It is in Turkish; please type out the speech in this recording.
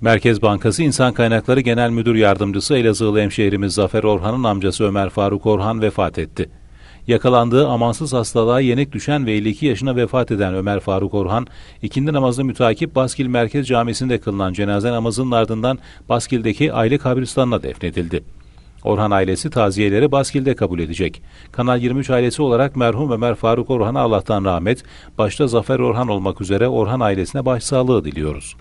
Merkez Bankası İnsan Kaynakları Genel Müdür Yardımcısı Elazığlı hemşehrimiz Zafer Orhan'ın amcası Ömer Faruk Orhan vefat etti. Yakalandığı amansız hastalığa yenik düşen ve 52 yaşına vefat eden Ömer Faruk Orhan, ikindi namazını mütakip Baskil Merkez Camisi'nde kılınan cenaze namazının ardından Baskil'deki aile kabristanına defnedildi. Orhan ailesi taziyeleri Baskil'de kabul edecek. Kanal 23 ailesi olarak merhum Ömer Faruk Orhan'a Allah'tan rahmet, başta Zafer Orhan olmak üzere Orhan ailesine başsağlığı diliyoruz.